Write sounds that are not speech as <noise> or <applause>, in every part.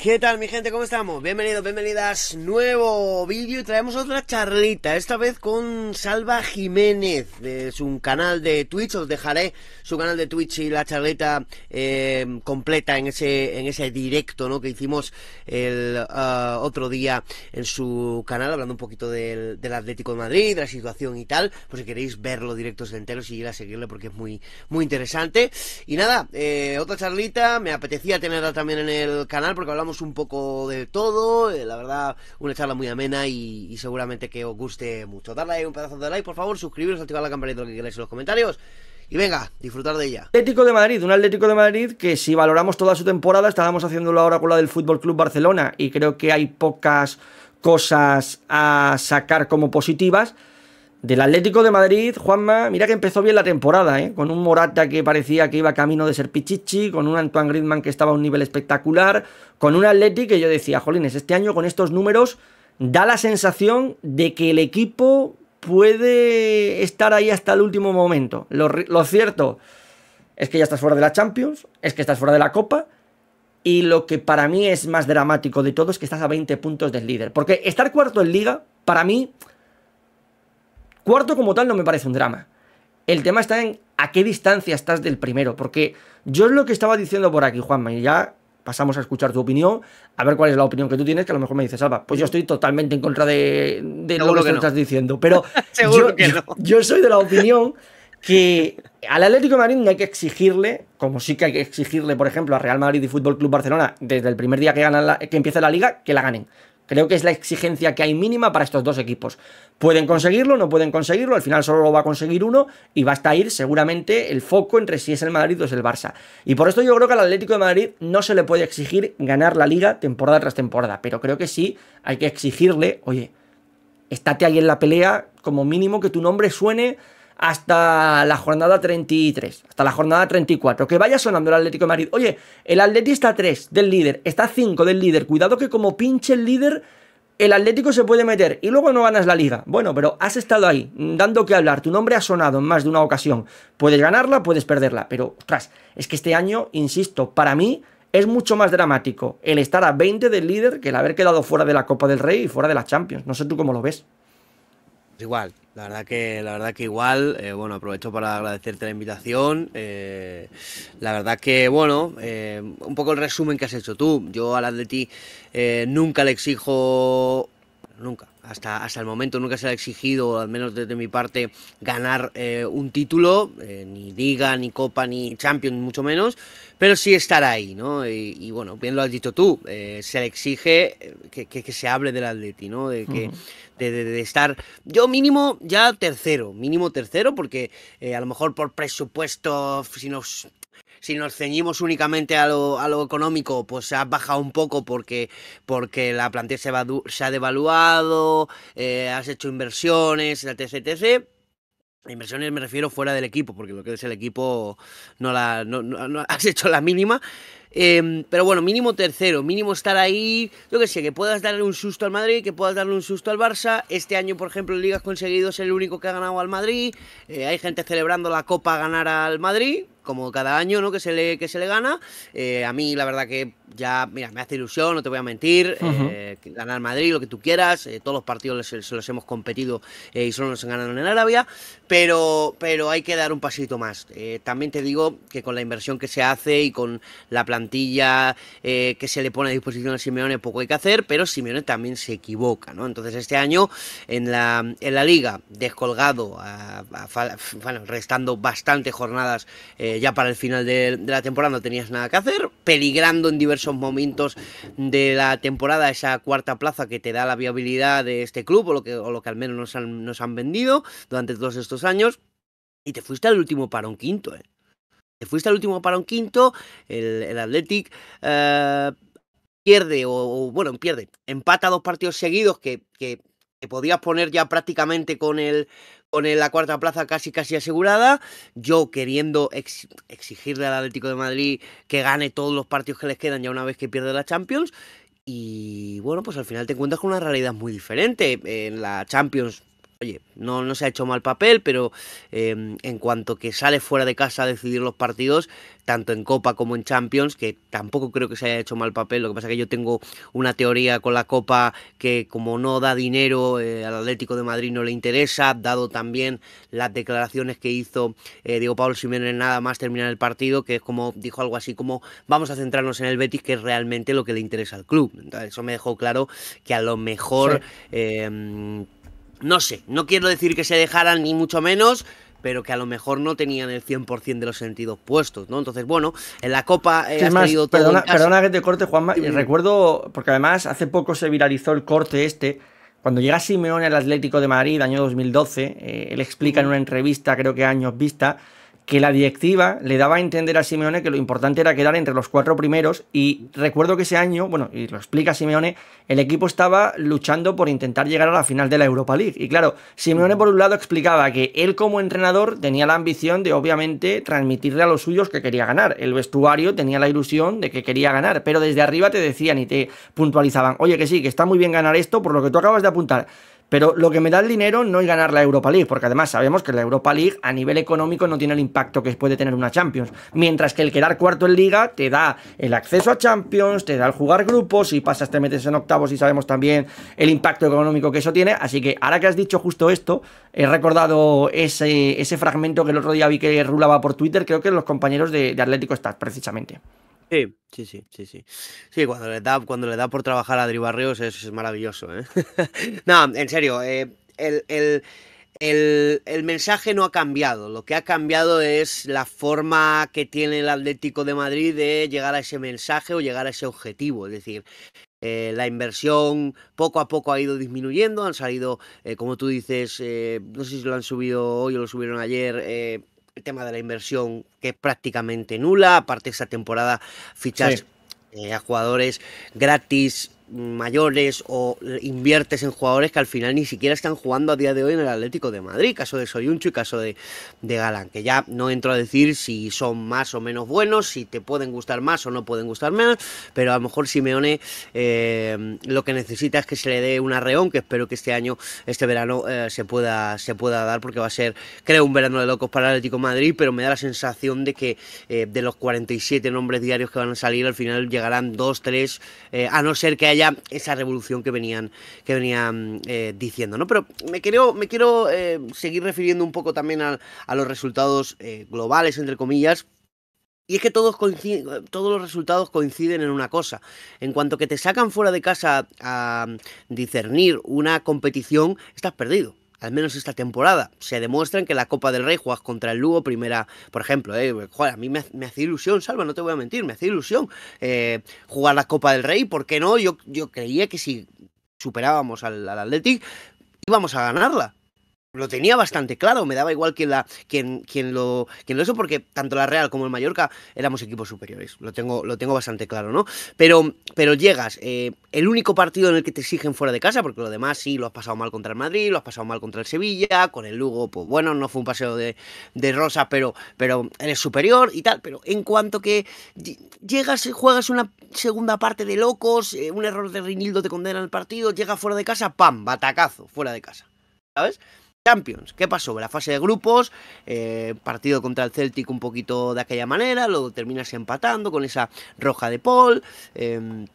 ¿Qué tal mi gente? ¿Cómo estamos? Bienvenidos, bienvenidas. Nuevo vídeo y traemos otra charlita, esta vez con Salva Jiménez de su canal de Twitch. Os dejaré su canal de Twitch y la charlita eh, completa en ese, en ese directo ¿no? que hicimos el ah, otro día en su canal, hablando un poquito del, Atlético de Madrid, de la situación y tal. por si queréis verlo directos enteros y ir a seguirle porque es muy, muy interesante. Y nada, eh, otra charlita, me apetecía tenerla también en el canal porque hablamos un poco de todo. Eh, la verdad, una charla muy amena y, seguramente que os guste mucho. Darle un pedazo de like, por favor, suscribiros, activar la campanita, lo que queráis en los comentarios. Y venga, disfrutar de ella. Atlético de Madrid, un Atlético de Madrid que si valoramos toda su temporada, estábamos haciéndolo ahora con la del Fútbol Club Barcelona y creo que hay pocas cosas a sacar como positivas del Atlético de Madrid, Juanma, mira que empezó bien la temporada, ¿eh? con un Morata que parecía que iba camino de ser pichichi, con un Antoine Griezmann que estaba a un nivel espectacular, con un Atlético que yo decía, jolines, este año con estos números da la sensación de que el equipo puede estar ahí hasta el último momento. Lo, cierto es que ya estás fuera de la Champions, es que estás fuera de la Copa, y lo que para mí es más dramático de todo es que estás a 20 puntos del líder. Porque estar cuarto en Liga, para mí Cuarto como tal no me parece un drama. El tema está en a qué distancia estás del primero, porque yo es lo que estaba diciendo por aquí, Juanma, y ya pasamos a escuchar tu opinión, a ver cuál es la opinión que tú tienes, que a lo mejor me dices, Alba, pues yo estoy totalmente en contra de, de lo que, estás diciendo, pero <laughs> yo, soy de la opinión que al Atlético de Madrid no hay que exigirle, como sí que hay que exigirle, por ejemplo, a Real Madrid y Fútbol Club Barcelona, desde el primer día que, empiece la, que empieza la liga, que la ganen. Creo que es la exigencia que hay mínima para estos dos equipos. Pueden conseguirlo, no pueden conseguirlo, al final solo lo va a conseguir uno y va a ir seguramente el foco entre si es el Madrid o es el Barça. Y por esto yo creo que al Atlético de Madrid no se le puede exigir ganar la liga temporada tras temporada, pero creo que sí hay que exigirle, oye, estate ahí en la pelea, como mínimo que tu nombre suene hasta la jornada 33, hasta la jornada 34, que vaya sonando el Atlético de Madrid. Oye, el Atlético está 3 del líder, está a 5 del líder, cuidado que como pinche el líder, el Atlético se puede meter y luego no ganas la liga. Bueno, pero has estado ahí, dando que hablar, tu nombre ha sonado en más de una ocasión. Puedes ganarla, puedes perderla, pero ostras, es que este año, insisto, para mí es mucho más dramático el estar a 20 del líder que el haber quedado fuera de la Copa del Rey y fuera de la Champions. No sé tú cómo lo ves. Igual, la verdad que, la verdad que igual, eh, bueno, aprovecho para agradecerte la invitación. Eh, la verdad que, bueno, eh, un poco el resumen que has hecho tú. Yo al ti nunca le exijo nunca. Hasta, hasta el momento nunca se ha exigido, al menos desde mi parte, ganar eh, un título, eh, ni Liga, ni Copa, ni Champions, mucho menos, pero sí estar ahí, ¿no? Y, bueno, bien lo has dicho tú, eh, se le exige que, se hable del Atleti, ¿no? De, que, de, de, estar, yo mínimo ya tercero, mínimo tercero, porque a lo mejor por presupuesto, si nos si nos ceñimos únicamente a lo, a lo económico, pues se ha bajado un poco porque, porque la plantilla se, ha devaluado, eh, has hecho inversiones, etc, Inversiones me refiero fuera del equipo, porque lo que es el equipo no la no <laughs> has hecho la mínima, Em, pero bueno, mínimo tercero, mínimo estar ahí, yo que sé, que puedas darle un susto al Madrid, que puedas darle un susto al Barça. Este año, por ejemplo, en Liga has conseguido ser el único que ha ganado al Madrid. Eh, hay gente celebrando la Copa a ganar al Madrid, como cada año, ¿no? Que se le, que se le gana. Eh, a mí, la verdad que ya, mira, me hace ilusión, no te voy a mentir, eh, ganar Madrid, lo que tú quieras, eh, todos los partidos se los, hemos competido eh, y solo nos han ganado en Arabia, pero, pero hay que dar un pasito más. también te digo que con la inversión que se hace y con la plantilla que se le pone a disposición a Simeone, poco hay que hacer, pero Simeone también se equivoca, ¿no? Entonces este año en la, en la liga, descolgado, restando bastantes jornadas ya para el final de, de la temporada, no tenías nada que hacer, peligrando en diversos esos momentos de la temporada, esa cuarta plaza que te da la viabilidad de este club, o lo que, o lo que al menos nos han, vendido durante todos estos años, y te fuiste al último para un quinto, ¿eh? Te fuiste al último para un quinto, el, el Athletic eh, pierde, o, bueno, pierde, empata dos partidos seguidos que, que, que podías poner ya prácticamente con el, con la cuarta plaza casi casi asegurada, yo queriendo exigirle al Atlético de Madrid que gane todos los partidos que les quedan ya una vez que pierde la Champions y bueno, pues al final te encuentras con una realidad muy diferente. En la Champions Oye, no, no se ha hecho mal papel, pero em, en cuanto que sale fuera de casa a decidir los partidos, tanto en Copa como en Champions, que tampoco creo que se haya hecho mal papel. Lo que pasa es que yo tengo una teoría con la Copa que como no da dinero, eh, al Atlético de Madrid no le interesa, dado también las declaraciones que hizo eh, Diego Pablo Simeone nada más terminar el partido, que es como dijo algo así como vamos a centrarnos en el Betis, que es realmente lo que le interesa al club. Entonces, eso me dejó claro que a lo mejor... Em, no sé, no quiero decir que se dejaran ni mucho menos, pero que a lo mejor no tenían el 100% de los sentidos puestos, ¿no? Entonces, bueno, en la Copa ha eh, has todo perdona, que te corte, Juanma, recuerdo, porque además hace poco se viralizó el corte este, cuando llega Simeone al Atlético de Madrid, año 2012, eh, él explica en una entrevista, creo que años vista, que la directiva le daba a entender a Simeone que lo importante era quedar entre los cuatro primeros y recuerdo que ese año, bueno, y lo explica Simeone, el equipo estaba luchando por intentar llegar a la final de la Europa League. Y claro, Simeone mm. por un lado explicaba que él como entrenador tenía la ambición de obviamente transmitirle a los suyos que quería ganar. El vestuario tenía la ilusión de que quería ganar, pero desde arriba te decían y te puntualizaban, oye que sí, que está muy bien ganar esto por lo que tú acabas de apuntar pero lo que me da el dinero no es ganar la Europa League, porque además sabemos que la Europa League a nivel económico no tiene el impacto que puede tener una Champions. Mientras que el quedar cuarto en liga te da el acceso a Champions, te da el jugar grupos, y pasas te metes en octavos y sabemos también el impacto económico que eso tiene. Así que ahora que has dicho justo esto, he recordado ese, fragmento que el otro día vi que rulaba por Twitter, creo que los compañeros de, de Atlético Stats precisamente. Sí, sí, sí, sí, sí. cuando le da, cuando le da por trabajar a Adri es, maravilloso, ¿eh? <laughs> no, en serio, eh, el, mensaje no ha cambiado. Lo que ha cambiado es la forma que tiene el Atlético de Madrid de llegar a ese mensaje o llegar a ese objetivo. Es decir, eh, la inversión poco a poco ha ido disminuyendo. Han salido, como tú dices, no sé si lo han subido hoy o lo subieron ayer el tema de la inversión que es prácticamente nula, aparte esta temporada fichas eh, a jugadores gratis mayores o inviertes en jugadores que al final ni siquiera están jugando a día de hoy en el Atlético de Madrid, caso de Soyuncu y caso de, de Galán, que ya no entro a decir si son más o menos buenos, si te pueden gustar más o no pueden gustar menos, pero a lo mejor Simeone eh, lo que necesita es que se le dé un arreón, que espero que este año, este verano, eh, se, pueda, se pueda dar, porque va a ser, creo, un verano de locos para el Atlético de Madrid, pero me da la sensación de que eh, de los 47 nombres diarios que van a salir, al final llegarán 2, 3, a no ser que haya esa revolución que venían, que venían eh, diciendo. ¿no? Pero me quiero, me quiero eh, seguir refiriendo un poco también a, los resultados eh, globales, entre comillas, y es que todos, todos los resultados coinciden en una cosa. En cuanto que te sacan fuera de casa a discernir una competición, estás perdido al menos esta temporada. Se demuestran que la Copa del Rey juegas contra el Lugo, primera, por ejemplo. Eh, a mí me, hace ilusión, Salva, no te voy a mentir, me hace ilusión eh, jugar la Copa del Rey, ¿por qué no? Yo, yo creía que si superábamos al, al Athletic íbamos a ganarla lo tenía bastante claro, me daba igual quien, la, quien, lo, lo hizo, porque tanto la Real como el Mallorca éramos equipos superiores, lo tengo, lo tengo bastante claro, ¿no? Pero, pero llegas, eh, el único partido en el que te exigen fuera de casa, porque lo demás sí, lo has pasado mal contra el Madrid, lo has pasado mal contra el Sevilla, con el Lugo, pues bueno, no fue un paseo de, rosa, pero, pero eres superior y tal, pero en cuanto que llegas, y juegas una segunda parte de locos, eh, un error de Rinildo te condena el partido, llegas fuera de casa, ¡pam! Batacazo, fuera de casa, ¿sabes? ¿Qué pasó? La fase de grupos, eh, partido contra el Celtic un poquito de aquella manera, Luego terminas empatando con esa roja de Paul. Eh,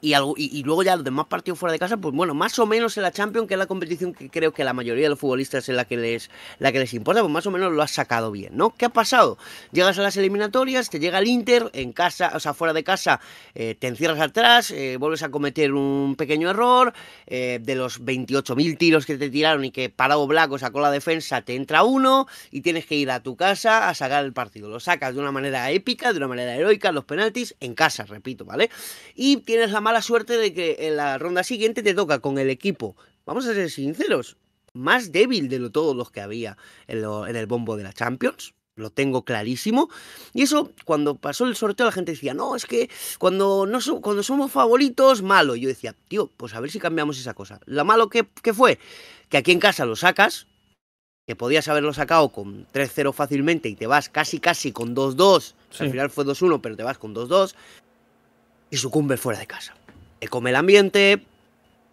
y, algo, y, luego ya los demás partidos fuera de casa, pues bueno, más o menos en la Champions, que es la competición que creo que la mayoría de los futbolistas es la que les, la que les importa, pues más o menos lo has sacado bien, ¿no? ¿Qué ha pasado? Llegas a las eliminatorias, te llega el Inter, en casa, o sea, fuera de casa, eh, te encierras atrás, eh, vuelves a cometer un pequeño error, eh, de los 28.000 tiros que te tiraron y que parado Blanco sacó la defensa, te entra uno y tienes que ir a tu casa a sacar el partido. Lo sacas de una manera épica, de una manera heroica, los penaltis, en casa, repito, ¿vale? Y tienes la mala suerte de que en la ronda siguiente te toca con el equipo, vamos a ser sinceros, más débil de lo, todos los que había en, el bombo de la Champions lo tengo clarísimo. Y eso, cuando pasó el sorteo, la gente decía, no, es que cuando, no cuando somos favoritos, malo. Y yo decía, tío, pues a ver si cambiamos esa cosa. Lo malo que, fue, que aquí en casa lo sacas, que podías haberlo sacado con 3-0 fácilmente y te vas casi, casi con 2-2. Al final fue 2-1, pero te vas con 2-2 y sucumbe fuera de casa. come el ambiente,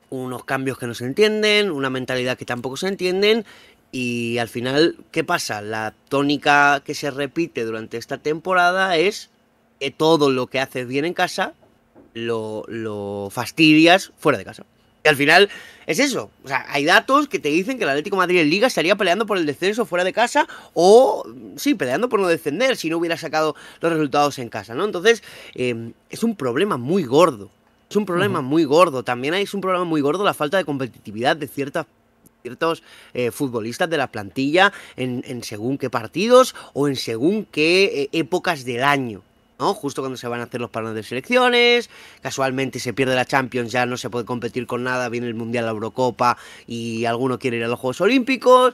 unos cambios que no se entienden, una mentalidad que tampoco se entienden y al final, ¿qué pasa? La tónica que se repite durante esta temporada es que todo lo que haces bien en casa lo, lo fastidias fuera de casa. Y al final es eso. O sea, hay datos que te dicen que el Atlético Madrid en Liga estaría peleando por el descenso fuera de casa o, mm, sí, peleando por no descender si no hubiera sacado los resultados en casa, ¿no? Entonces, em, es un problema muy gordo. Es un problema muy gordo. También es un problema muy gordo la falta de competitividad de ciertas ciertos eh, futbolistas de la plantilla en, según qué partidos o en según qué eh, épocas del año. Justo cuando se van a hacer los parones de selecciones, casualmente se pierde la Champions, ya no se puede competir con nada, viene el Mundial, la Eurocopa y alguno quiere ir a los Juegos Olímpicos.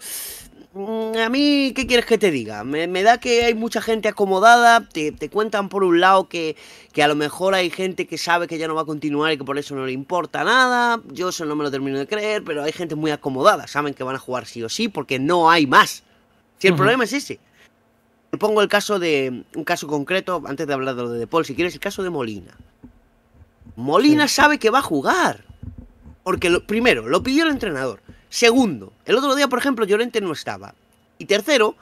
Mm, a mí, ¿qué quieres que te diga? Me, da que hay mucha gente acomodada, te, te cuentan por un lado que, que, a lo mejor hay gente que sabe que ya no va a continuar y que por eso no le importa nada, yo eso no me lo termino de creer, pero hay gente muy acomodada, saben que van a jugar sí o sí porque no hay más. Si el problema es ese, Pongo el caso de un caso concreto, antes de hablar de lo de, Paul, si quieres, el caso de Molina. Molina sabe que va a jugar. Porque primero, lo pidió el entrenador. Segundo, el otro día, por ejemplo, Llorente no estaba. Y tercero,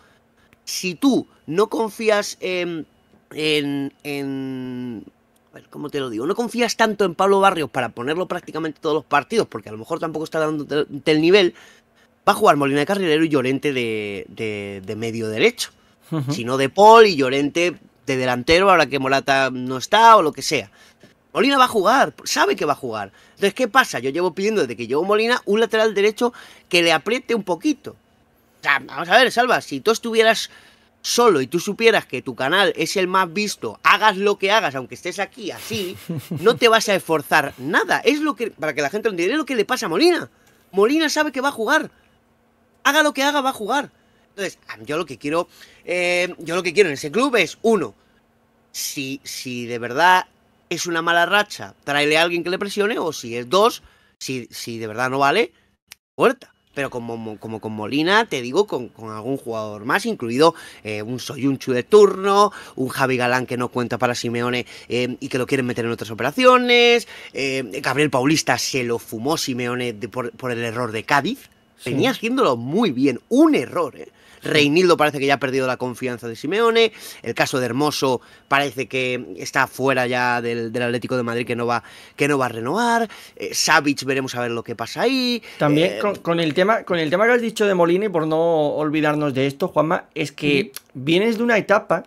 si tú no confías en, en, ¿cómo te lo digo? No confías tanto en Pablo Barrios para ponerlo prácticamente todos los partidos, porque a lo mejor tampoco está dando del nivel. Va a jugar Molina de Carrilero y Llorente de medio derecho. Si no de Paul y Llorente de delantero ahora que Morata no está o lo que sea. Molina va a jugar, sabe que va a jugar. Entonces, ¿qué pasa? Yo llevo pidiendo desde que llevo Molina un lateral derecho que le apriete un poquito. vamos a ver, Salva, si tú estuvieras solo y tú supieras que tu canal es el más visto, hagas lo que hagas, aunque estés aquí así, <laughs> no te vas a esforzar nada. Es lo que, para que la gente lo entienda, lo que le pasa a Molina. Molina sabe que va a jugar. Haga lo que haga, va a jugar. Entonces, yo lo que quiero, eh, yo lo que quiero en ese club es, uno, si, si de verdad es una mala racha, tráele a alguien que le presione, o si es dos, si, si de verdad no vale, puerta. Pero como, como con Molina, te digo, con, algún jugador más, incluido eh, un Soyunchu de turno, un Javi Galán que no cuenta para Simeone eh, y que lo quieren meter en otras operaciones, Gabriel Paulista se lo fumó Simeone por, el error de Cádiz, venía haciéndolo muy bien, un error, ¿eh? Reinildo parece que ya ha perdido la confianza de Simeone. El caso de Hermoso parece que está fuera ya del, Atlético de Madrid que no va, que no va a renovar. Eh, veremos a ver lo que pasa ahí. También eh, con, el tema, con el tema que has dicho de Molina, y por no olvidarnos de esto, Juanma, es que vienes de una etapa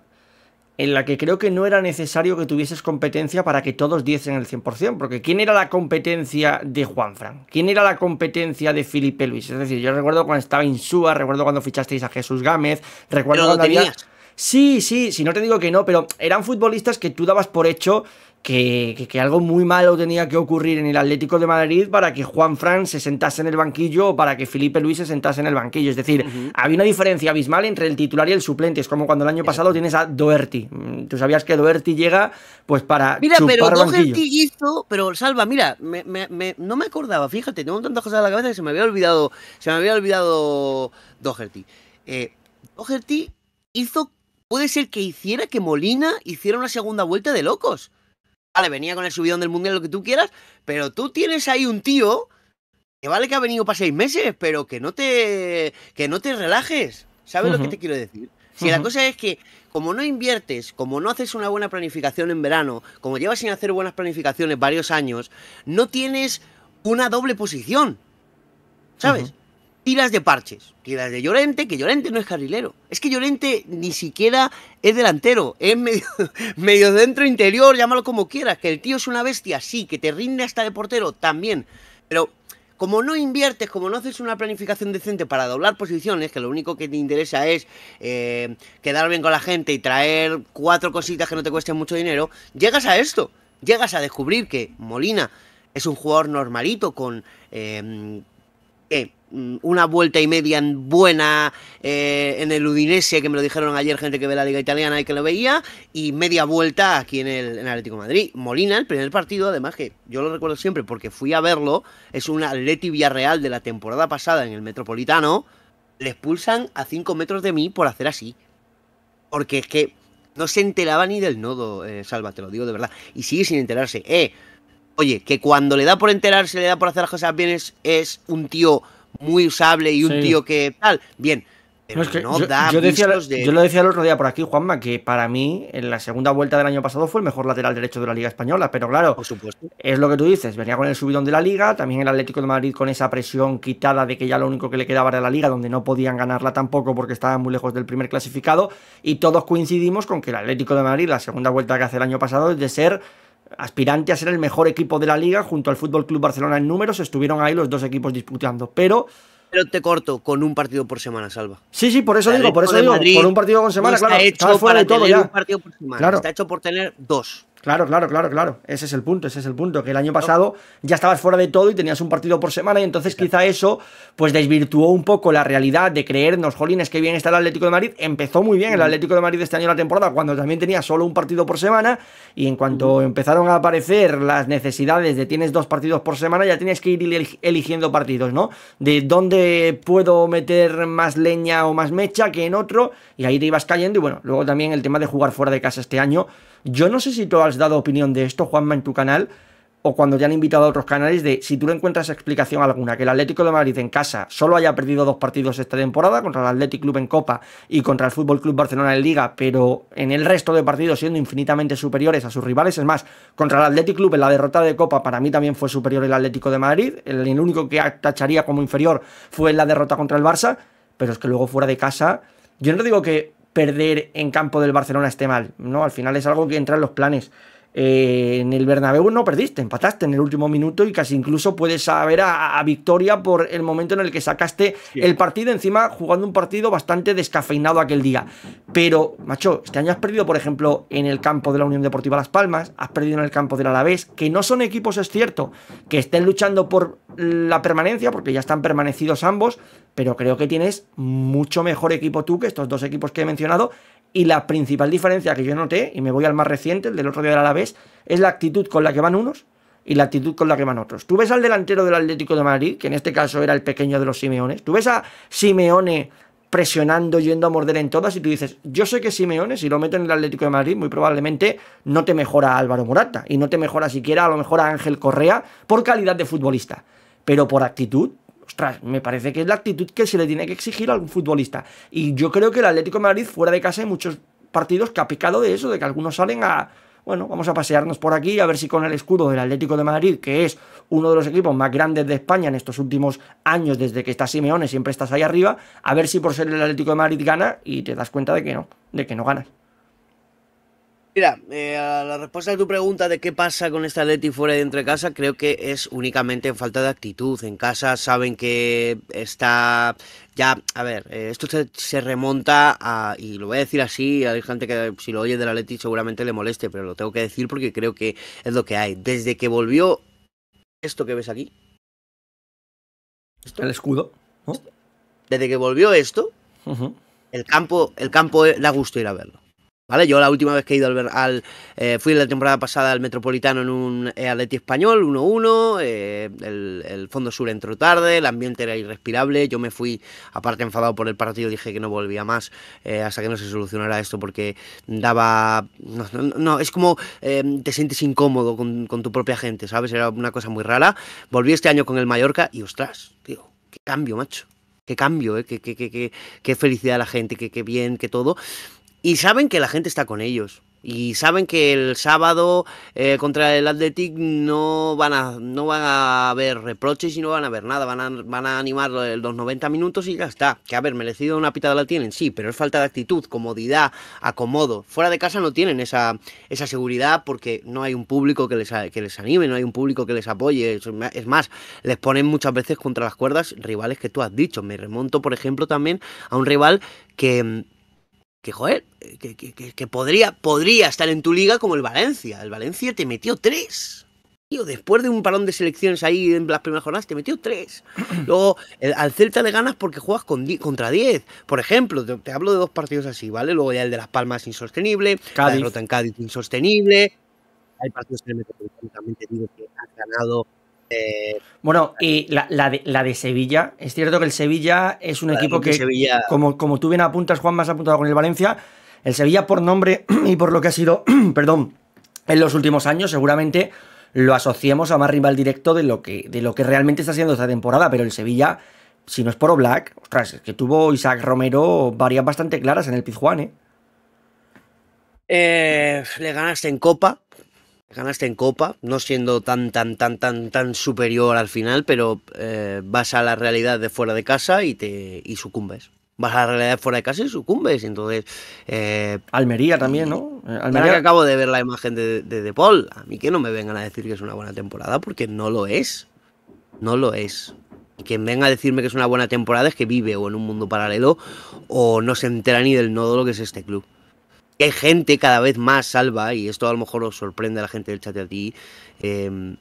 en la que creo que no era necesario que tuvieses competencia para que todos diesen el 100%, porque ¿quién era la competencia de Juan Juanfran? ¿Quién era la competencia de Felipe Luis? Es decir, yo recuerdo cuando estaba Insúa, recuerdo cuando fichasteis a Jesús Gámez, recuerdo cuando lo Sí, sí, si sí, no te digo que no, pero eran futbolistas que tú dabas por hecho que, algo muy malo tenía que ocurrir en el Atlético de Madrid para que Juan Fran se sentase en el banquillo o para que Felipe Luis se sentase en el banquillo. Es decir, había una diferencia abismal entre el titular y el suplente. Es como cuando el año pasado tienes a Doherty. Mm, tú sabías que Doherty llega pues para. Mira, pero Doherty hizo. Pero Salva, mira, no me acordaba, fíjate, tengo tantas cosas en la cabeza que se me había olvidado. Se me había olvidado Doherty. Eh, Doherty hizo. Puede ser que hiciera que Molina hiciera una segunda vuelta de locos. Vale, venía con el subidón del mundial, lo que tú quieras, pero tú tienes ahí un tío que vale que ha venido para seis meses, pero que no te, que no te relajes. ¿Sabes lo que te quiero decir? Si la cosa es que, como no inviertes, como no haces una buena planificación en verano, como llevas sin hacer buenas planificaciones varios años, no tienes una doble posición. ¿Sabes? tiras de parches, tiras de Llorente, que Llorente no es carrilero. Es que Llorente ni siquiera es delantero, es medio, <laughs> medio dentro interior, llámalo como quieras. Que el tío es una bestia, sí, que te rinde hasta de portero también. Pero como no inviertes, como no haces una planificación decente para doblar posiciones, que lo único que te interesa es eh, quedar bien con la gente y traer cuatro cositas que no te cuesten mucho dinero, llegas a esto. Llegas a descubrir que Molina es un jugador normalito con... Eh, Mm, una vuelta y media buena eh, en el Udinese, que me lo dijeron ayer gente que ve la liga italiana y que lo veía, y media vuelta aquí en el Atlético Madrid. Molina, el primer partido, además que yo lo recuerdo siempre porque fui a verlo, es un Atleti Villarreal de la temporada pasada en el Metropolitano, le expulsan a 5 metros de mí por hacer así. Porque es que no se enteraba ni del nodo, eh, Salva, te lo digo de verdad. Y sigue sin enterarse. Eh, oye, que cuando le da por enterarse, le da por hacer las cosas bien, es un tío muy usable y un tío que tal. Bien. no, yo, da lo decía el otro día por aquí, Juanma, que para mí en la segunda vuelta del año pasado fue el mejor lateral derecho de la Liga Española, pero claro, es lo que tú dices, venía con el subidón de la Liga, también el Atlético de Madrid con esa presión quitada de que ya lo único que le quedaba era la Liga, donde no podían ganarla tampoco porque estaban muy lejos del primer clasificado, y todos coincidimos con que el Atlético de Madrid, la segunda vuelta que hace el año pasado, es de ser aspirante a ser el mejor equipo de la liga, junto al Fútbol Club Barcelona en números, estuvieron ahí los dos equipos disputando. Pero. Pero te corto, con un partido por semana, Salva. Sí, sí, por eso digo, por eso digo, con un partido por semana, claro. Hecho para partido por semana, Está hecho por tener dos. Claro, claro, claro, claro. Ese es el punto, ese es el punto. Que el año pasado ya estabas fuera de todo y tenías un partido por semana y entonces quizá eso pues desvirtuó un poco la realidad de creernos, jolines, que bien está el Atlético de Madrid. Empezó muy bien el Atlético de Madrid este año la temporada cuando también tenía solo un partido por semana y en cuanto empezaron a aparecer las necesidades de tienes dos partidos por semana ya tienes que ir eligiendo partidos, ¿no? De dónde puedo meter más leña o más mecha que en otro y ahí te ibas cayendo y bueno, luego también el tema de jugar fuera de casa este año yo no sé si tú has dado opinión de esto, Juanma, en tu canal, o cuando te han invitado a otros canales, de si tú le encuentras explicación alguna, que el Atlético de Madrid en casa solo haya perdido dos partidos esta temporada, contra el Atlético Club en Copa y contra el Fútbol Club Barcelona en Liga, pero en el resto de partidos siendo infinitamente superiores a sus rivales. Es más, contra el Atlético Club en la derrota de Copa, para mí también fue superior el Atlético de Madrid. El, el único que tacharía como inferior fue en la derrota contra el Barça, pero es que luego fuera de casa. Yo no digo que perder en campo del Barcelona esté mal, ¿no? Al final es algo que entra en los planes. Eh, en el Bernabéu no perdiste, empataste en el último minuto y casi incluso puedes saber a, victoria por el momento en el que sacaste el partido, encima jugando un partido bastante descafeinado aquel día. Pero, macho, este año has perdido, por ejemplo, en el campo de la Unión Deportiva Las Palmas, has perdido en el campo del Alavés, que no son equipos, es cierto, que estén luchando por la permanencia, porque ya están permanecidos ambos, pero creo que tienes mucho mejor equipo tú que estos dos equipos que he mencionado y la principal diferencia que yo noté, y me voy al más reciente, el del otro día del Alavés, es la actitud con la que van unos y la actitud con la que van otros. Tú ves al delantero del Atlético de Madrid, que en este caso era el pequeño de los Simeones, tú ves a Simeone presionando, yendo a morder en todas y tú dices, yo sé que Simeone, si lo meto en el Atlético de Madrid, muy probablemente no te mejora Álvaro Morata y no te mejora siquiera a lo mejor a Ángel Correa por calidad de futbolista, pero por actitud ostras, me parece que es la actitud que se le tiene que exigir a algún futbolista. Y yo creo que el Atlético de Madrid, fuera de casa, hay muchos partidos que ha picado de eso, de que algunos salen a, bueno, vamos a pasearnos por aquí a ver si con el escudo del Atlético de Madrid, que es uno de los equipos más grandes de España en estos últimos años, desde que está Simeone, siempre estás ahí arriba, a ver si por ser el Atlético de Madrid gana y te das cuenta de que no, de que no ganas. Mira, eh, la respuesta a tu pregunta de qué pasa con esta Leti fuera de entre casa, creo que es únicamente falta de actitud. En casa saben que está ya, a ver, eh, esto se, remonta a, y lo voy a decir así, hay gente que si lo oye del Leti seguramente le moleste, pero lo tengo que decir porque creo que es lo que hay. Desde que volvió esto que ves aquí. ¿esto? El escudo. Desde que volvió esto, el campo, el campo da gusto ir a verlo. Yo la última vez que he ido al, al eh, fui la temporada pasada al Metropolitano en un eh, Atleti español, 1-1, eh, el, fondo sur entró tarde, el ambiente era irrespirable, yo me fui aparte enfadado por el partido, dije que no volvía más hasta que no se solucionara esto porque daba... No, es como te sientes incómodo con, tu propia gente, ¿sabes? Era una cosa muy rara. Volví este año con el Mallorca y ostras, tío, qué cambio, macho qué cambio, ¿eh? qué, qué, qué, felicidad la gente, qué, qué bien, qué todo y saben que la gente está con ellos. Y saben que el sábado eh, contra el Athletic no van, a, no van a haber reproches y no van a haber nada. Van a, van a animar los 90 minutos y ya está. Que haber merecido una pitada la tienen, sí, pero es falta de actitud, comodidad, acomodo. Fuera de casa no tienen esa, esa seguridad porque no hay un público que les, que les anime, no hay un público que les apoye. Es más, les ponen muchas veces contra las cuerdas rivales que tú has dicho. Me remonto, por ejemplo, también a un rival que que joder, que, podría, podría estar en tu liga como el Valencia. El Valencia te metió tres. Tío, después de un parón de selecciones ahí en las primeras jornadas, te metió tres. <clears throat> Luego, el, al Celta le ganas porque juegas con contra 10. Por ejemplo, te, hablo de dos partidos así, ¿vale? Luego ya el de Las Palmas insostenible, Cádiz. la Cádiz insostenible. Hay partidos que también digo que has ganado eh, bueno, y la, de, Sevilla, es cierto que el Sevilla es un equipo que, como, como tú bien apuntas, Juan, más apuntado con el Valencia, el Sevilla por nombre <clears throat> y por lo que ha sido, <clears throat> perdón, en los últimos años, seguramente lo asociamos a más rival directo de lo que, de lo que realmente está siendo esta temporada, pero el Sevilla, si no es por Black, ostras, que tuvo Isaac Romero varias bastante claras en el Pizjuán, ¿eh? Eh, le ganaste en Copa, Ganaste en Copa, no siendo tan, tan, tan, tan, tan superior al final, pero eh, vas a la realidad de fuera de casa y, te, y sucumbes. Vas a la realidad de fuera de casa y sucumbes. Entonces, eh, Almería también, ¿no? Eh, Almería. acabo de ver la imagen de, de Paul, a mí que no me vengan a decir que es una buena temporada, porque no lo es. No lo es. quien venga a decirme que es una buena temporada es que vive o en un mundo paralelo o no se entera ni del nodo lo que es este club que hay gente cada vez más salva, y esto a lo mejor os sorprende a la gente del chat de ti em,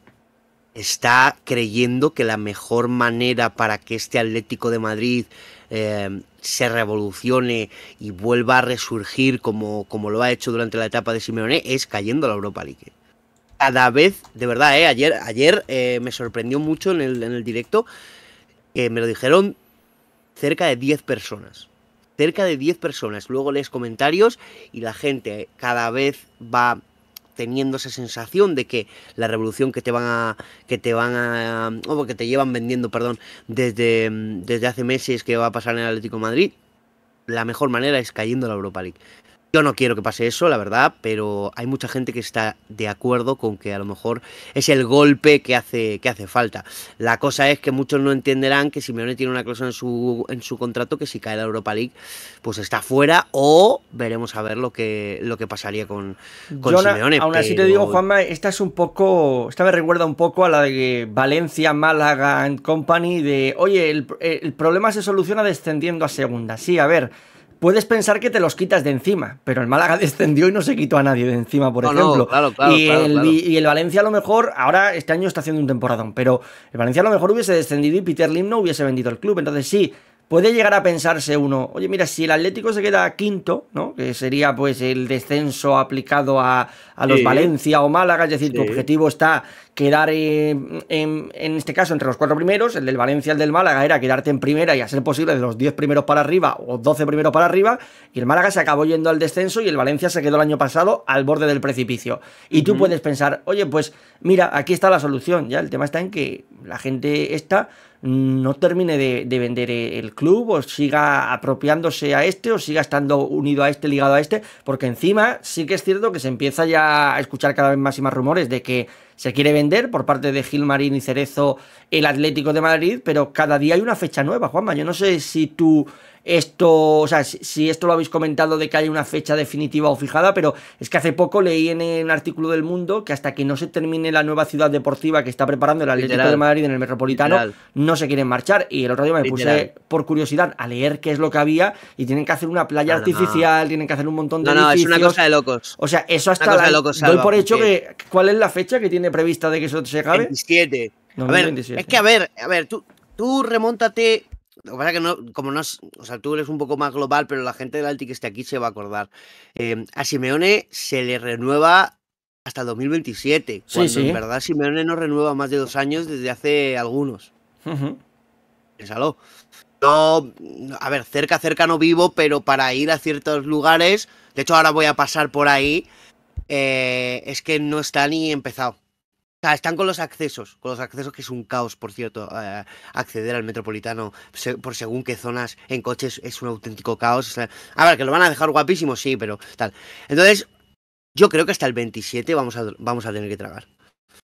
está creyendo que la mejor manera para que este Atlético de Madrid em, se revolucione y vuelva a resurgir como, como lo ha hecho durante la etapa de Simeone es cayendo a la Europa League. Cada vez, de verdad, eh, ayer, ayer eh, me sorprendió mucho en el, en el directo que me lo dijeron cerca de 10 personas cerca de 10 personas. Luego lees comentarios y la gente cada vez va teniendo esa sensación de que la revolución que te van a que te van a o que te llevan vendiendo, perdón, desde desde hace meses que va a pasar en el Atlético Madrid, la mejor manera es cayendo la Europa League. Yo no quiero que pase eso, la verdad, pero hay mucha gente que está de acuerdo con que a lo mejor es el golpe que hace, que hace falta. La cosa es que muchos no entenderán que Simeone tiene una cláusula en su, en su contrato que si cae la Europa League, pues está fuera o veremos a ver lo que, lo que pasaría con, con Simeone. Aún así te digo, Juanma, esta es un poco, esta me recuerda un poco a la de Valencia, Málaga and Company, de, oye, el, el problema se soluciona descendiendo a segunda. Sí, a ver puedes pensar que te los quitas de encima, pero el Málaga <laughs> descendió y no se quitó a nadie de encima, por ejemplo. y, el, y, el, Valencia a lo mejor, ahora este año está haciendo un temporadón, pero el Valencia a lo mejor hubiese descendido y Peter Lim no hubiese vendido el club. Entonces sí, puede llegar a pensarse uno, oye, mira, si el Atlético se queda quinto, ¿no? Que sería pues el descenso aplicado a, los Valencia o Málaga, es decir, tu objetivo está quedar en, en, este caso entre los cuatro primeros, el del Valencia, el del Málaga era quedarte en primera y hacer posible de los diez primeros para arriba o doce primeros para arriba, y el Málaga se acabó yendo al descenso y el Valencia se quedó el año pasado al borde del precipicio. Y tú puedes pensar, oye, pues mira, aquí está la solución, ya, el tema está en que la gente está no termine de, vender el club o siga apropiándose a este o siga estando unido a este, ligado a este, porque encima sí que es cierto que se empieza ya a escuchar cada vez más y más rumores de que se quiere vender por parte de Gilmarín y Cerezo el Atlético de Madrid, pero cada día hay una fecha nueva, Juanma. Yo no sé si tú esto, o sea, si, esto lo habéis comentado de que hay una fecha definitiva o fijada, pero es que hace poco leí en un artículo del Mundo que hasta que no se termine la nueva ciudad deportiva que está preparando el Atlético de Madrid en el Metropolitano, no se quieren marchar. Y el otro día me puse por curiosidad a leer qué es lo que había y tienen que hacer una playa artificial, tienen que hacer un montón de... No, no, es una cosa de locos. O sea, eso hasta... La, locos, por hecho que... ¿Cuál es la fecha que tiene prevista de que eso se acabe? 27. es que a ver, a ver, tú, tú remóntate lo que que no, como no es, o sea, tú eres un poco más global, pero la gente del Alti que esté aquí se va a acordar. Em, a Simeone se le renueva hasta 2027, cuando sí. en verdad Simeone no renueva más de dos años desde hace algunos. ¿Es algo? No, a ver, cerca, cerca no vivo, pero para ir a ciertos lugares, de hecho ahora voy a pasar por ahí, eh, es que no está ni empezado. O sea, están con los accesos, con los accesos que es un caos, por cierto. Eh, acceder al metropolitano por según qué zonas en coches es un auténtico caos. a ver, que lo van a dejar guapísimo, sí, pero tal. Entonces, yo creo que hasta el 27 vamos a, vamos a tener que tragar.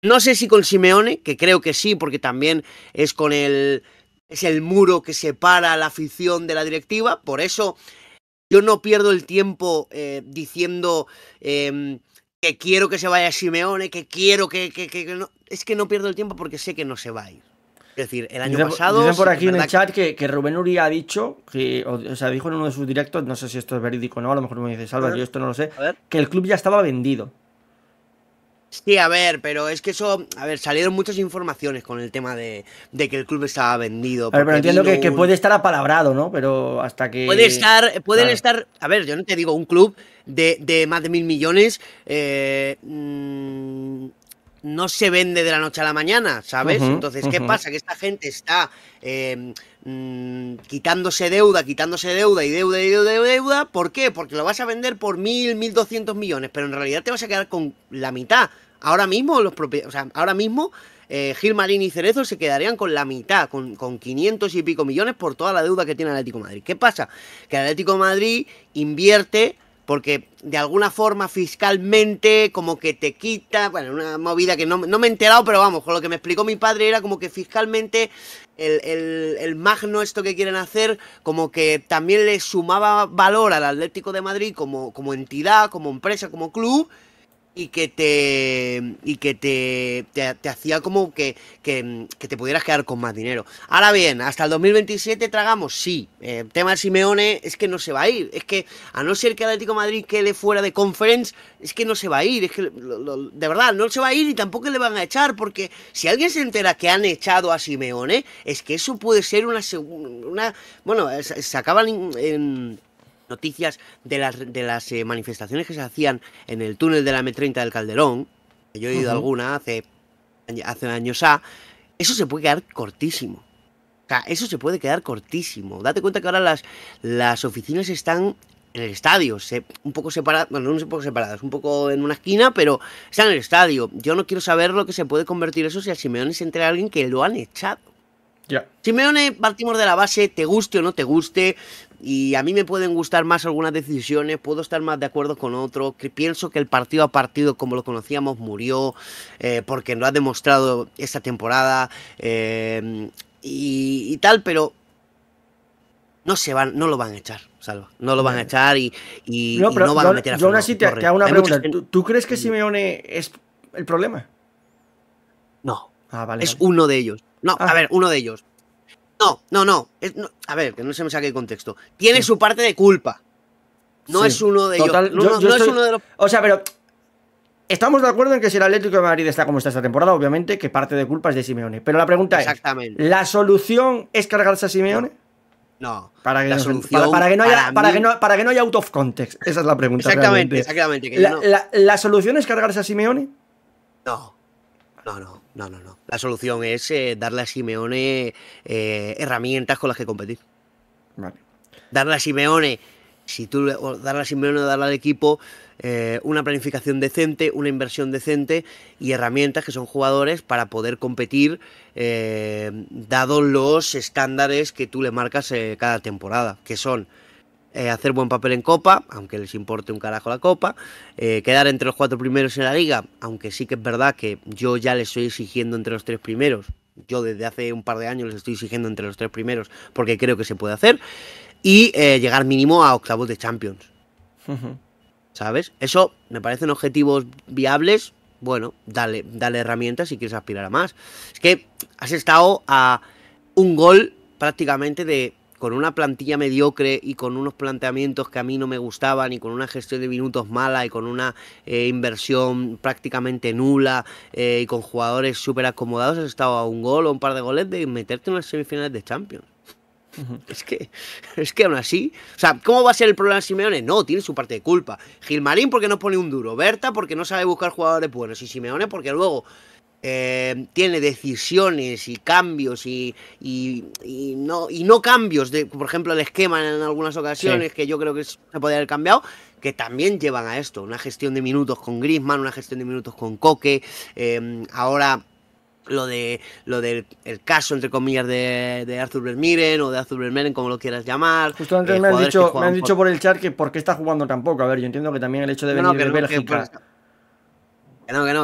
No sé si con Simeone, que creo que sí, porque también es con el. Es el muro que separa la afición de la directiva. Por eso yo no pierdo el tiempo eh, diciendo. Em, que quiero que se vaya Simeone, que quiero que, Es que no pierdo el tiempo porque sé que no se va a ir. Es decir, el año pasado. Dicen por aquí en el chat que, Rubén Uri ha dicho, que, o, sea, dijo en uno de sus directos, no sé si esto es verídico o no, a lo mejor me dice Salva, yo esto no lo sé, que el club ya estaba vendido. Sí, a ver, pero es que eso, a ver, salieron muchas informaciones con el tema de, que el club estaba vendido. A ver, pero entiendo que, puede estar apalabrado, ¿no? Pero hasta que... Puede estar, pueden estar, a ver, yo no te digo, un club de, más de mil millones, eh, mm, no se vende de la noche a la mañana, ¿sabes? Entonces, ¿qué pasa? Que esta gente está eh, mm, quitándose deuda, quitándose deuda y deuda y deuda y deuda. ¿Por qué? Porque lo vas a vender por mil, mil doscientos millones, pero en realidad te vas a quedar con la mitad. Ahora mismo, los ahora mismo eh, Gil Marín y Cerezo se quedarían con la mitad, con, con 500 y pico millones por toda la deuda que tiene Atlético Madrid. ¿Qué pasa? Que el Atlético Madrid invierte porque de alguna forma fiscalmente como que te quita, bueno, una movida que no, no me he enterado, pero vamos, con lo que me explicó mi padre era como que fiscalmente el, el, magno esto que quieren hacer, como que también le sumaba valor al Atlético de Madrid como, como entidad, como empresa, como club, y que te y que te, te, hacía como que, que, te pudieras quedar con más dinero. Ahora bien, hasta el 2027 tragamos, sí. Eh, el tema de Simeone es que no se va a ir. Es que a no ser que Atlético Madrid quede fuera de conference, es que no se va a ir. Es que de verdad, no se va a ir y tampoco le van a echar. Porque si alguien se entera que han echado a Simeone, es que eso puede ser una... bueno, eh, se, acaban en noticias de las, de las eh, manifestaciones que se hacían en el túnel de la M30 del Calderón, yo he oído alguna hace, hace años a, eso se puede quedar cortísimo. O sea, eso se puede quedar cortísimo. Date cuenta que ahora las, las oficinas están en el estadio, un poco separadas, bueno, no un poco separadas, un poco en una esquina, pero están en el estadio. Yo no quiero saber lo que se puede convertir eso si a Simeone se alguien que lo han echado. Simeone, partimos de la base, te guste o no te guste, y a mí me pueden gustar más algunas decisiones, puedo estar más de acuerdo con otro Que pienso que el partido a partido, como lo conocíamos, murió, eh, porque lo ha demostrado esta temporada em, y, tal, pero no se van, no lo van a echar, Salva. No lo van a echar y, no, van a meter a Yo aún te, hago una pregunta. ¿Tú, crees que Simeone es el problema? No. Ah, vale, es uno de ellos. No, ah. a ver, uno de ellos. No, no, no, A ver, que no se me saque el contexto. Tiene su parte de culpa. No es uno de ellos. los. O sea, pero. Estamos de acuerdo en que si el Atlético de Madrid está como está esta temporada, obviamente que parte de culpa es de Simeone. Pero la pregunta Exactamente. es: ¿la solución es cargarse a Simeone? No. Para que, para, que no haya, para, no, para que no haya out of context. Esa es la pregunta. Exactamente, exactamente. ¿La solución es cargarse a Simeone? No. No, no. No, no, no. La solución es eh, darle a Simeone eh, herramientas con las que competir. Darle a Simeone, si tú darle a Simeone darle al equipo eh, una planificación decente, una inversión decente y herramientas que son jugadores para poder competir dados los estándares que tú le marcas cada temporada, que son eh, hacer buen papel en Copa, aunque les importe un carajo la Copa, eh, quedar entre los cuatro primeros en la Liga, aunque sí que es verdad que yo ya les estoy exigiendo entre los tres primeros, yo desde hace un par de años les estoy exigiendo entre los tres primeros porque creo que se puede hacer, y eh, llegar mínimo a octavos de Champions. ¿Sabes? Eso me parecen objetivos viables. Bueno, dale herramientas si quieres aspirar a más. Es que has estado a un gol prácticamente de con una plantilla mediocre y con unos planteamientos que a mí no me gustaban y con una gestión de minutos mala y con una eh, inversión prácticamente nula eh, y con jugadores súper acomodados has estado a un gol o un par de goles de meterte en las semifinales de Champions. Es que, es que aún así, o sea, ¿cómo va a ser el problema de Simeone? No, tiene su parte de culpa. Gilmarín porque no pone un duro, Berta porque no sabe buscar jugadores buenos y Simeone porque luego eh, tiene decisiones y cambios y, y, no, y no cambios, de, por ejemplo, el esquema en algunas ocasiones que yo creo que se podría haber cambiado, que también llevan a esto, una gestión de minutos con Grisman, una gestión de minutos con Coque, em, ahora lo de lo del caso entre comillas de, Arthur Vermeeren o de Arthur Vermeeren como lo quieras llamar justo antes eh, me, han dicho, me han dicho por... el chat que por qué está jugando tampoco a ver yo entiendo que también el hecho de venir no que no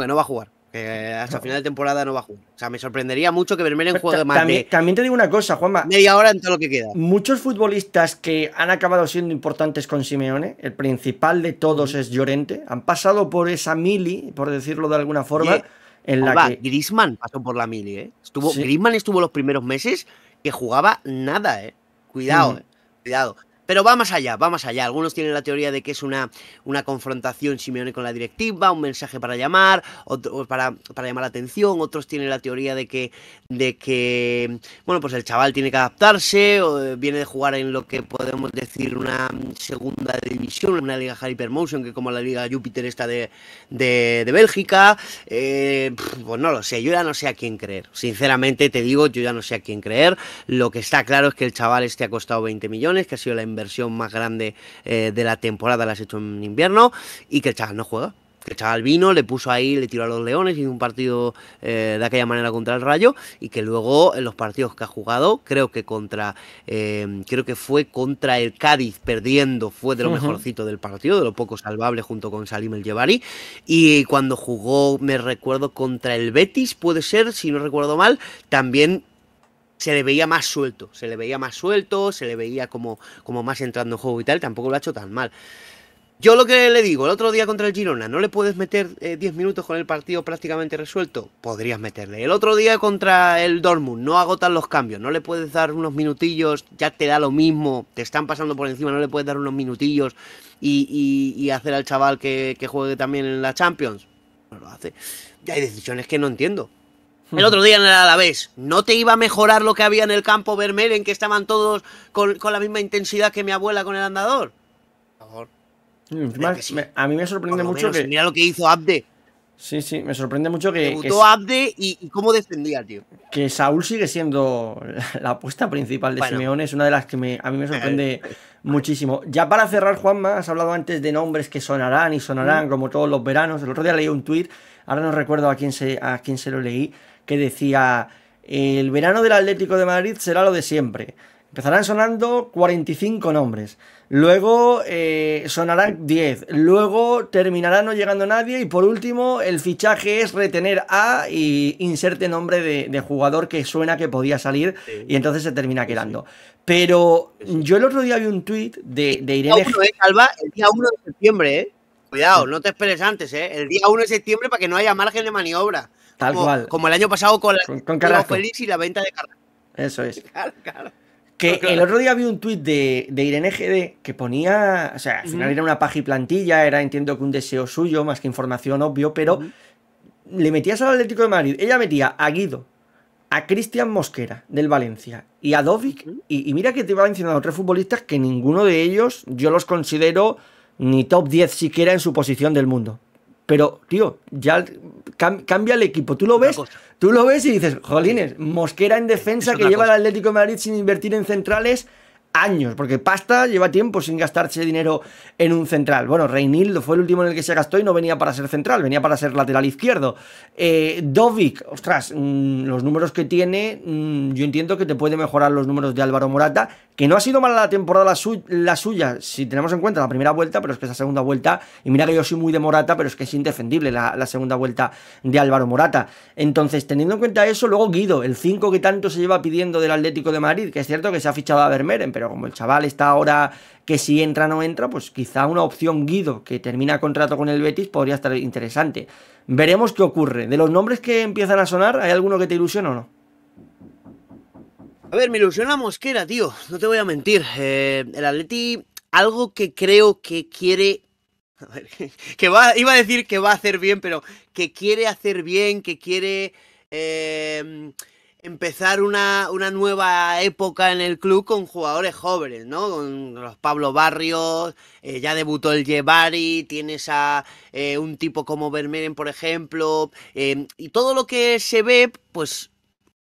que no va a jugar hasta final de temporada no va a jugar. O sea, me sorprendería mucho que Vermeeren en juego También, también te digo una cosa, Juanma. Media hora en todo lo que queda. Muchos futbolistas que han acabado siendo importantes con Simeone, el principal de todos es Llorente, han pasado por esa mili, por decirlo de alguna forma. En la que... pasó por la mili, ¿eh? Estuvo, estuvo los primeros meses que jugaba nada, ¿eh? Cuidado, eh. Cuidado. Pero va allá, vamos allá. Algunos tienen la teoría de que es una, una confrontación Simeone con la directiva, un mensaje para llamar, para, llamar la atención. Otros tienen la teoría de que, de que, bueno, pues el chaval tiene que adaptarse, o eh, viene de jugar en lo que podemos decir una segunda división, una liga Hypermotion, que como la liga Júpiter está de, de, Bélgica. Eh, pues no lo sé, yo ya no sé a quién creer. Sinceramente te digo, yo ya no sé a quién creer. Lo que está claro es que el chaval este ha costado 20 millones, que ha sido la Versión más grande eh, de la temporada la has hecho en invierno y que el chaval no juega. Que el chaval vino, le puso ahí, le tiró a los leones, hizo un partido eh, de aquella manera contra el Rayo y que luego en los partidos que ha jugado, creo que contra, em, creo que fue contra el Cádiz perdiendo, fue de lo mejorcito del partido, de lo poco salvable junto con Salim El Jebari y cuando jugó, me recuerdo, contra el Betis, puede ser, si no recuerdo mal, también se le veía más suelto, se le veía más suelto, se le veía como, como más entrando en juego y tal, tampoco lo ha hecho tan mal. Yo lo que le digo, el otro día contra el Girona, ¿no le puedes meter 10 eh, minutos con el partido prácticamente resuelto? Podrías meterle. El otro día contra el Dortmund, no agotan los cambios, no le puedes dar unos minutillos, ya te da lo mismo, te están pasando por encima, no le puedes dar unos minutillos y, y, y hacer al chaval que, que juegue también en la Champions. No lo hace. Ya hay decisiones que no entiendo el otro día en el Alavés. ¿No te iba a mejorar lo que había en el campo Vermeer en que estaban todos con, la misma intensidad que mi abuela con el andador? Mm, a mí me sorprende mucho que. lo que hizo Abde. Sí, sí, me sorprende mucho que. Abde y, cómo defendía, tío. Que Saúl sigue siendo <laughs> la, apuesta principal de Simeone, es una de las que me, a mí me eh, sorprende eh, eh. muchísimo. Ya para cerrar, Juanma, has hablado antes de nombres que sonarán y sonarán mm. como todos los veranos. El otro día leí un tuit, ahora no recuerdo a quién se, a quién se lo leí, que decía, el verano del Atlético de Madrid será lo de siempre. Empezarán sonando 45 nombres, luego eh, sonarán 10, luego terminará no llegando nadie y por último el fichaje es retener a y inserte nombre de, jugador que suena que podía salir y entonces se termina quedando. Pero yo el otro día vi un tuit de, de Irene... Eh, el día uno de, el día 1 de septiembre, ¿eh? Cuidado, no te esperes antes, ¿eh? El día 1 de septiembre para que no haya margen de maniobra. Tal cual. Como el año pasado con, la, con, Feliz y la venta de Carlos. Eso es. Que el otro día vi un tuit de, de Irene GD que ponía, o sea, al final era una paja y plantilla, era entiendo que un deseo suyo, más que información obvio, pero le metía solo al Atlético de Madrid. Ella metía a Guido, a Cristian Mosquera del Valencia y a Dovic. y, mira que te iba mencionando tres futbolistas que ninguno de ellos yo los considero ni top 10 siquiera en su posición del mundo. Pero, tío, ya cambia el equipo. Tú lo ves, tú lo ves y dices, jolines, Mosquera en defensa que lleva el al Atlético de Madrid sin invertir en centrales años, porque Pasta lleva tiempo sin gastarse dinero en un central. Bueno, Reinildo fue el último en el que se gastó y no venía para ser central, venía para ser lateral izquierdo. Eh, Dovic, ostras, mm, los números que tiene, mm, yo entiendo que te puede mejorar los números de Álvaro Morata que no ha sido mala la temporada la, suya, si tenemos en cuenta la primera vuelta, pero es que esa segunda vuelta, y mira que yo soy muy de Morata, pero es que es indefendible la, segunda vuelta de Álvaro Morata. Entonces, teniendo en cuenta eso, luego Guido, el 5 que tanto se lleva pidiendo del Atlético de Madrid, que es cierto que se ha fichado a Vermeeren, pero como el chaval está ahora que si entra no entra, pues quizá una opción Guido, que termina contrato con el Betis, podría estar interesante. Veremos qué ocurre. De los nombres que empiezan a sonar, ¿hay alguno que te ilusiona o no? A ver, me ilusiona Mosquera, tío. No te voy a mentir. Eh, el Atleti, algo que creo que quiere. <laughs> A ver, que va, iba a decir que va a hacer bien, pero que quiere hacer bien, que quiere eh, empezar una, nueva época en el club con jugadores jóvenes, ¿no? Con los Pablo Barrios, eh, ya debutó el Llevari, tienes a un tipo como Vermeeren, por ejemplo, y todo lo que se ve, pues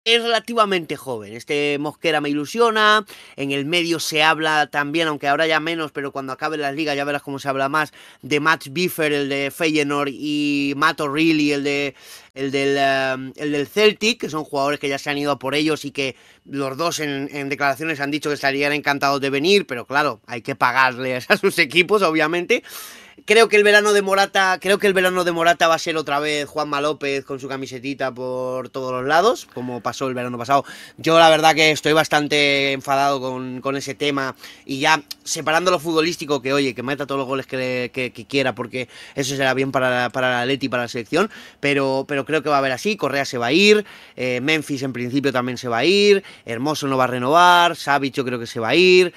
es relativamente joven. Este Mosquera me ilusiona. En el medio se habla también, aunque ahora ya menos, pero cuando acabe la liga ya verás cómo se habla más, de Mats Biffer, el de Feyenoord, y Mato O'Reilly, el, de, el, del, eh, el del Celtic, que son jugadores que ya se han ido por ellos y que los dos en declaraciones han dicho que estarían encantados de venir, pero claro, hay que pagarles <laughs> a sus equipos, obviamente creo que el verano de Morata, creo que el verano de Morata va a ser otra vez Juanma López con su camisetita por todos los lados, como pasó el verano pasado. Yo la verdad que estoy bastante enfadado con, con ese tema y ya separando lo futbolístico, que oye, que meta todos los goles que, quiera, porque eso será bien para, para la Leti y para la selección, pero, pero creo que va a haber así, Correa se va a ir, eh, Memphis en principio también se va a ir, Hermoso no va a renovar, Savic yo creo que se va a ir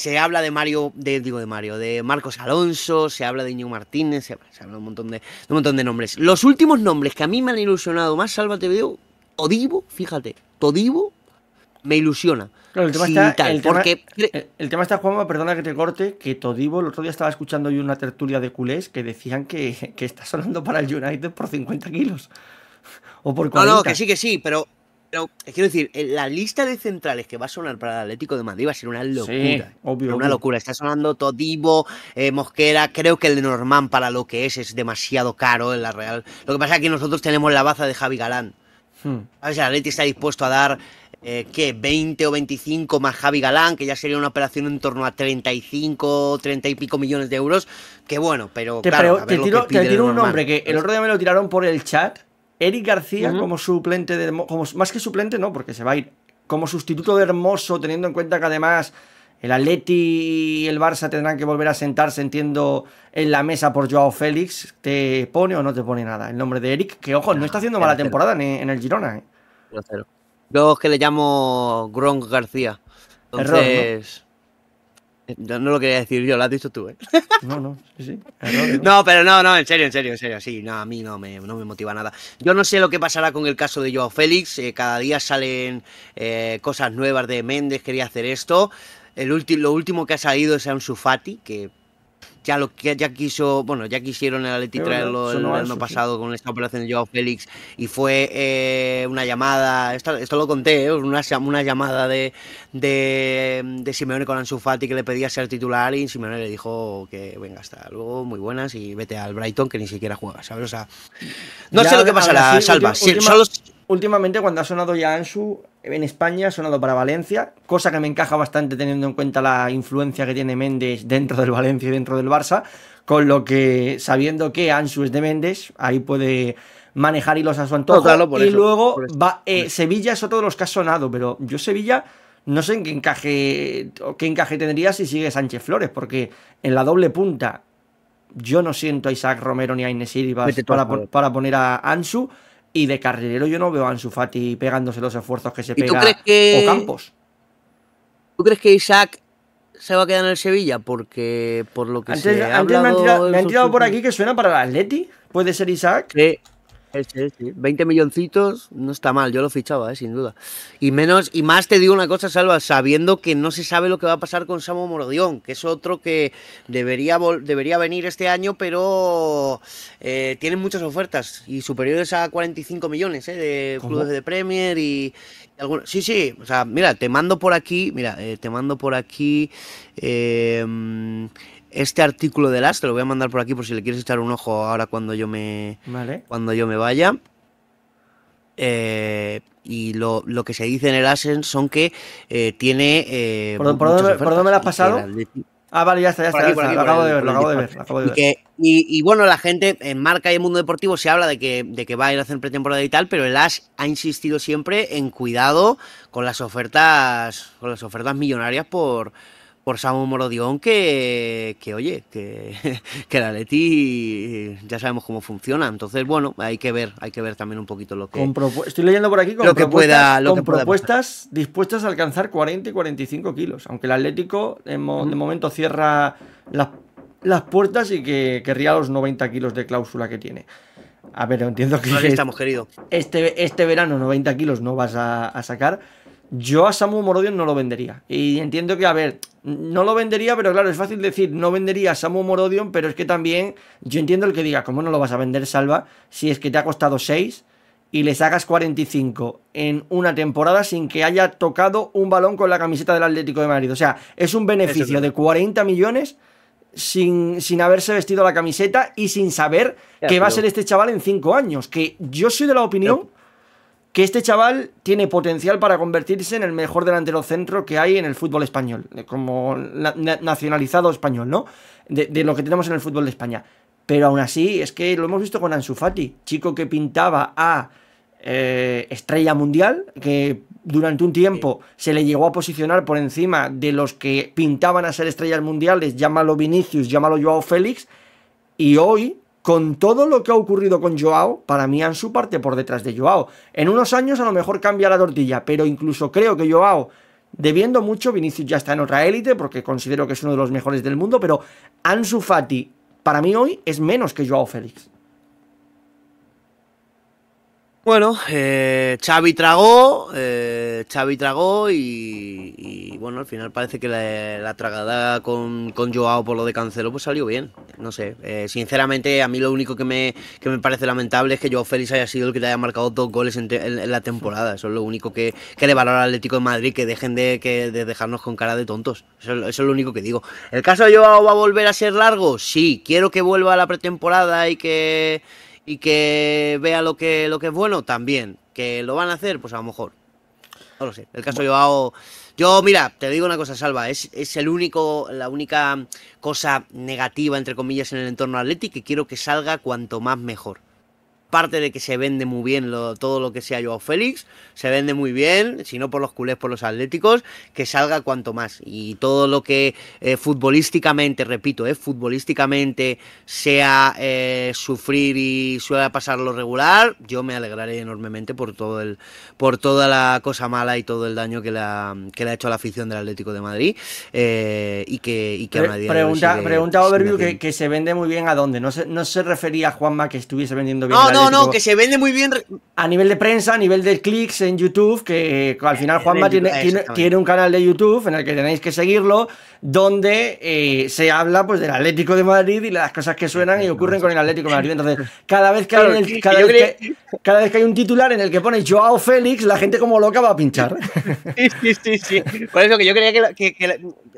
se habla de Mario, de, digo de Mario, de Marcos Alonso, se habla de New Martínez, se habla, un montón de, un montón de nombres. Los últimos nombres que a mí me han ilusionado más, Sálvate Video, Todivo, fíjate, Todivo me ilusiona. Claro, eh, el tema está, Juanma, perdona que te corte, que Todivo, el otro día estaba escuchando yo una tertulia de culés que decían que, está sonando para el United por 50 kilos. O por 40. No, no, que sí, que sí, pero eh, quiero decir, eh, la lista de centrales que va a sonar para el Atlético de Madrid va a ser una locura. una locura. Está sonando Todivo, eh, Mosquera. Creo que el de Normán para lo que es es demasiado caro en la Real. Lo que pasa es que nosotros tenemos la baza de Javi Galán. Hmm. A ver el Atlético está dispuesto a dar ¿qué? 20 o 25 más Javi Galán, que ya sería una operación en torno a 35, 30 y pico millones de euros. Que bueno, pero. claro, te tiro un nombre que el otro día me lo tiraron por el chat. Eric García como suplente de más que suplente no, porque se va a ir como sustituto de Hermoso, teniendo en cuenta que además el Atleti y el Barça tendrán que volver a sentarse, entiendo, en la mesa por Joao Félix. ¿Te pone o no te pone nada el nombre de Eric? Que ojo, no está haciendo mala temporada en, el Girona. ¿eh? Yo es que le llamo Gronk García. Entonces... No, lo quería decir yo, lo has dicho tú, ¿eh? <laughs> No, no, sí, sí. no, pero no, no, en serio, en serio, en serio. Sí, no, a mí no me, no me motiva nada. Yo no sé lo que pasará con el caso de Joao Félix. Eh, cada día salen eh, cosas nuevas de Méndez, quería hacer esto. El lo último que ha salido es a un sufati que ya lo que ya quiso, bueno, ya quisieron el Atleti traerlo el, año pasado con esta operación de Joao Félix y fue eh, una llamada, esto, lo conté, eh, una, una llamada de, de, Simeone con Ansu Fati que le pedía ser titular y Simeone le dijo que venga hasta luego, muy buenas y vete al Brighton que ni siquiera juega, ¿sabes? O sea, no sé lo que pasará, Salva. Últimamente cuando ha sonado ya Ansu en España ha sonado para Valencia, cosa que me encaja bastante teniendo en cuenta la influencia que tiene Méndez dentro del Valencia y dentro del Barça, con lo que sabiendo que Ansu es de Méndez, ahí puede manejar y a su antojo. y luego va, eh, Sevilla es otro de los que ha sonado, pero yo Sevilla no sé en qué encaje, qué encaje tendría si sigue Sánchez Flores, porque en la doble punta yo no siento a Isaac Romero ni a Inés para poner a Ansu. Y de carrilero yo no veo a Ansu pegándose los esfuerzos que se pega O Campos ¿Tú crees que Isaac se va a quedar en el Sevilla? Porque por lo que se ha hablado me han tirado, me por aquí que suena para el Atleti. ¿Puede ser Isaac? Sí, Sí, 20 milloncitos no está mal, yo lo fichaba, eh, sin duda. Y menos y más te digo una cosa, Salva, sabiendo que no se sabe lo que va a pasar con Samo Morodión, que es otro que debería, debería venir este año, pero eh, tiene tienen muchas ofertas y superiores a 45 millones eh, de clubes de Premier y, Sí, sí, o sea, mira, te mando por aquí, mira, te mando por aquí este artículo del As, te lo voy a mandar por aquí por si le quieres echar un ojo ahora cuando yo me, cuando yo me vaya. Eh, y lo, que se dice en el Asen son que eh, tiene. Eh, ¿Por, dónde, me lo has pasado? Ah, vale, ya está, ya está. Lo acabo de ver, lo acabo de ver. Y, bueno, la gente en marca y en mundo deportivo se habla de que, de que va a ir a hacer pretemporada y tal, pero el As ha insistido siempre en cuidado con las ofertas, con las ofertas millonarias por, por Samu Morodión que, que oye, que, <laughs> que la Leti eh, ya sabemos cómo funciona. Entonces, bueno, hay que ver, hay que ver también un poquito lo que. Estoy leyendo por aquí con lo con propuestas dispuestas a alcanzar 40 y 45 kilos. Aunque el Atlético de, momento cierra las, puertas y que querría los 90 kilos de cláusula que tiene. A ver, entiendo que. No <laughs> estamos, querido. Este, este verano 90 kilos no vas a, a sacar yo a Samu Morodion no lo vendería. Y entiendo que, a ver, no lo vendería, pero claro, es fácil decir, no vendería a Samu Morodion, pero es que también yo entiendo el que diga, ¿cómo no lo vas a vender, Salva? Si es que te ha costado 6 y le sacas 45 en una temporada sin que haya tocado un balón con la camiseta del Atlético de Madrid. O sea, es un beneficio de 40 millones sin, sin, haberse vestido la camiseta y sin saber qué va a ser este chaval en 5 años. Que yo soy de la opinión que este chaval tiene potencial para convertirse en el mejor delantero centro que hay en el fútbol español, como nacionalizado español, ¿no? De, lo que tenemos en el fútbol de España. Pero aún así, es que lo hemos visto con Ansu Fati, chico que pintaba a eh, estrella mundial, que durante un tiempo se le llegó a posicionar por encima de los que pintaban a ser estrellas mundiales, llámalo Vinicius, llámalo Joao Félix, y hoy con todo lo que ha ocurrido con Joao, para mí Ansu parte por detrás de Joao. En unos años a lo mejor cambia la tortilla, pero incluso creo que Joao, debiendo mucho, Vinicius ya está en otra élite, porque considero que es uno de los mejores del mundo, pero Ansu Fati, para mí hoy, es menos que Joao Félix. Bueno, eh, Xavi tragó, eh, Xavi tragó y, bueno, al final parece que la, tragada con, con Joao por lo de Cancelo pues salió bien no sé. Eh, sinceramente, a mí lo único que me, me parece lamentable es que Joao Félix haya sido el que te haya marcado dos goles en, la temporada. Eso es lo único que, que le valora al Atlético de Madrid, que dejen de, que, dejarnos con cara de tontos. Eso, es lo único que digo. ¿El caso de Joao va a volver a ser largo? Sí. ¿Quiero que vuelva a la pretemporada y que, y que vea lo que, lo que es bueno? También. ¿Que lo van a hacer? Pues a lo mejor. No lo sé. El caso de Joao... Yo, mira, te digo una cosa, Salva, es, es, el único, la única cosa negativa, entre comillas, en el entorno Atlético que quiero que salga cuanto más mejor parte de que se vende muy bien lo, todo lo que sea Joao Félix, se vende muy bien, si no por los culés, por los atléticos, que salga cuanto más. Y todo lo que eh, futbolísticamente, repito, eh, futbolísticamente sea eh, sufrir y suele pasar lo regular, yo me alegraré enormemente por todo el, por toda la cosa mala y todo el daño que le ha, que le ha hecho a la afición del Atlético de Madrid. Eh, y que, que pregunta, pregunta Overview que, se vende muy bien a dónde. No se, no se refería a Juanma que estuviese vendiendo bien no, no, que se vende muy bien. A nivel de prensa, a nivel de clics en YouTube, que al final Juanma tiene, tiene, un canal de YouTube en el que tenéis que seguirlo, donde eh, se habla pues del Atlético de Madrid y las cosas que suenan y ocurren con el Atlético de Madrid. Entonces, cada vez que, hay, cada, vez que, hay un titular en el que pone Joao Félix, la gente como loca va a pinchar. Sí, sí, sí. sí. Por eso que yo creía que,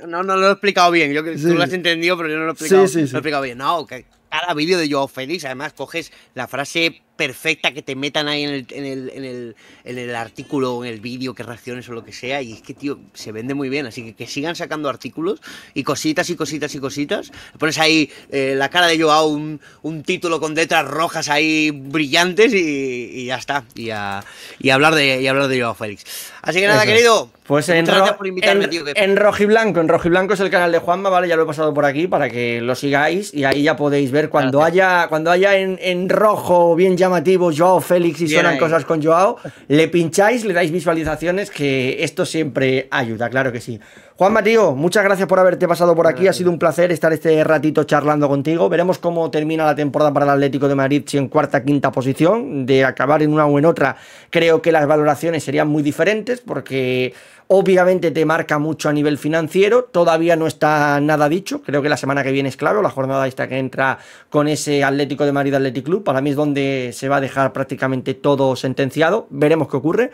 no, lo he explicado bien. Yo, Tú lo has entendido, pero yo no lo he explicado, bien. No, ok cada vídeo de yo Félix, además coges la frase perfecta que te metan ahí en el, artículo o en el vídeo, que reacciones o lo que sea. Y es que, tío, se vende muy bien. Así que que sigan sacando artículos y cositas y cositas y cositas. Pones ahí eh, la cara de Joao, un, un título con letras rojas ahí brillantes y, ya está. Y, a, hablar de, hablar de Joao Félix. Así que nada, querido. Pues en, rojo por invitarme, en, rojo y en Rojiblanco, en Rojiblanco es el canal de Juanma, ¿vale? Ya lo he pasado por aquí para que lo sigáis y ahí ya podéis ver cuando haya cuando haya en, en rojo bien llamado llamativo, Joao Félix y sonan cosas con Joao, le pincháis, le dais visualizaciones, que esto siempre ayuda, claro que sí. Juan Matío, muchas gracias por haberte pasado por aquí, ha sido un placer estar este ratito charlando contigo. Veremos cómo termina la temporada para el Atlético de Madrid, si en cuarta, quinta posición, de acabar en una o en otra, creo que las valoraciones serían muy diferentes, porque Obviamente te marca mucho a nivel financiero, todavía no está nada dicho, creo que la semana que viene es claro, la jornada esta que entra con ese Atlético de Madrid atlético Club, para mí es donde se va a dejar prácticamente todo sentenciado, veremos qué ocurre.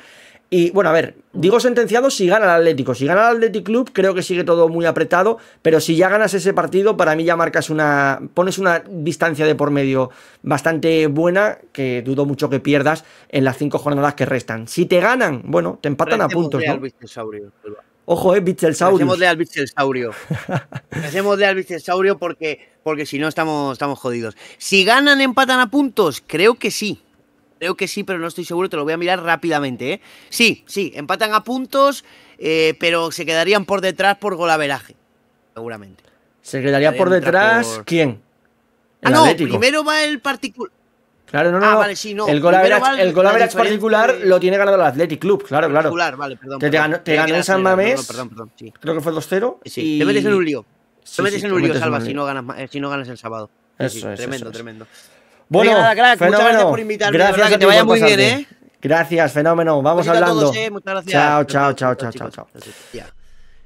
Y bueno, a ver, digo sentenciado si gana el Atlético. Si gana el Atlético, Club, creo que sigue todo muy apretado, pero si ya ganas ese partido, para mí ya marcas una. pones una distancia de por medio bastante buena, que dudo mucho que pierdas en las cinco jornadas que restan. Si te ganan, bueno, te empatan a puntos. ¿no? Al Ojo, eh, Hacemos de al <laughs> hacemos de al Bichelsaurio porque, porque si no estamos, estamos jodidos. Si ganan, empatan a puntos, creo que sí. Creo que sí, pero no estoy seguro, te lo voy a mirar rápidamente. ¿eh? Sí, sí, empatan a puntos, eh, pero se quedarían por detrás por golaveraje, seguramente. ¿Se quedaría por detrás quién? El ah, no, primero va el particular. Claro, no, no. Ah, el gol particular lo tiene ganado el Athletic Club, claro, claro. Vale, perdón, te, perdón, te ganó en San Mamés. Perdón, perdón, sí. Creo que fue 2-0. Eh, sí, y... Te metes en un lío. te en un lío, Salva, si no, ganas, eh, si no ganas el sábado. Eso, es, tremendo, tremendo. Bueno, muchas gracias por invitarme. Gracias que te vaya muy bien, ¿eh? Gracias, fenómeno. Vamos hablando. ¿eh? Muchas gracias. Chao, chao, chao, chao, chao,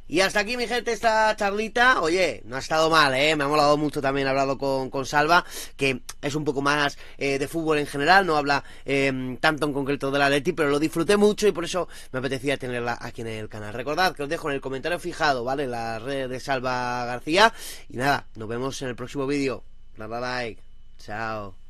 Y hasta aquí, mi gente, esta charlita. Oye, no ha estado mal, ¿eh? Me ha molado mucho también hablado con, Salva, que es un poco más eh, de fútbol en general, no habla em, tanto en concreto De la Leti, pero lo disfruté mucho y por eso me apetecía tenerla aquí en el canal. Recordad que os dejo en el comentario fijado, ¿vale? La red de Salva García. Y nada, nos vemos en el próximo vídeo. Bye, bye, bye. Chao.